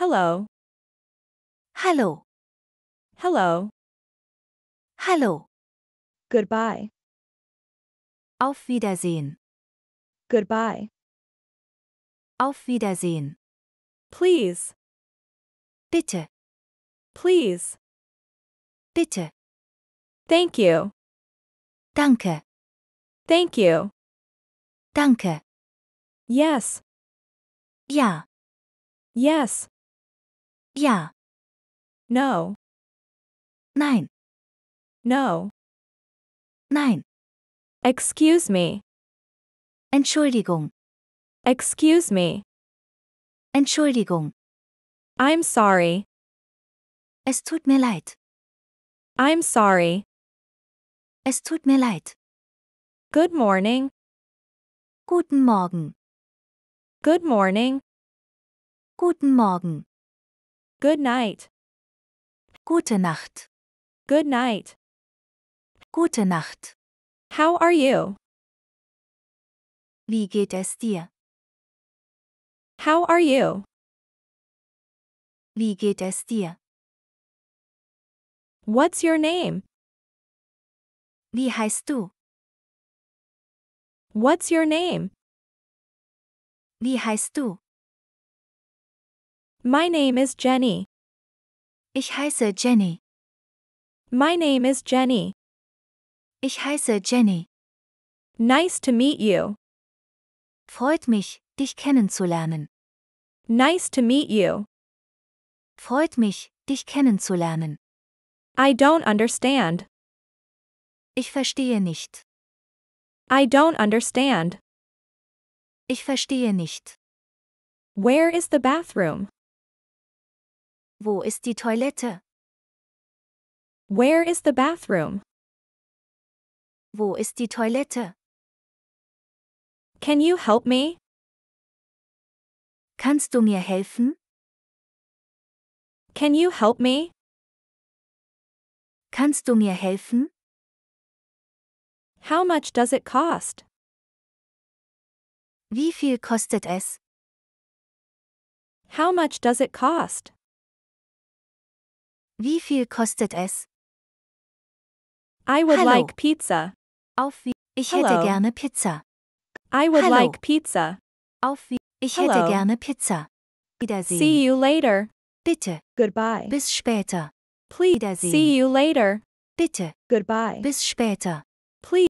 Hello. Hello. Hello. Hello. Goodbye. Auf Wiedersehen. Goodbye. Auf Wiedersehen. Please. Bitte. Please. Bitte. Thank you. Danke. Thank you. Danke. Yes. Ja. Yes. Ja. No. Nein. No. Nein. Excuse me. Entschuldigung. Excuse me. Entschuldigung. I'm sorry. Es tut mir leid. I'm sorry. Es tut mir leid. Good morning. Guten Morgen. Good morning. Guten Morgen. Good night. Gute Nacht. Good night. Gute Nacht. How are you? Wie geht es dir? How are you? Wie geht es dir? What's your name? Wie heißt du? What's your name? Wie heißt du? My name is Jenny. Ich heiße Jenny. My name is Jenny. Ich heiße Jenny. Nice to meet you. Freut mich, dich kennenzulernen. Nice to meet you. Freut mich, dich kennenzulernen. I don't understand. Ich verstehe nicht. I don't understand. Ich verstehe nicht. Where is the bathroom? Wo ist die Toilette? Where is the bathroom? Wo ist die Toilette? Can you help me? Kannst du mir helfen? Can you help me? Kannst du mir helfen? How much does it cost? Wie viel kostet es? How much does it cost? Wie viel kostet es? I would Hallo. like pizza. Auf wie? Ich Hello. hätte gerne Pizza. I would Hallo. like pizza. Auf wie? Ich Hello. hätte gerne Pizza. Wiedersehen. See you later. Bitte. Goodbye. Bis später. Please. See you later. Bitte. Goodbye. Bis später. Please.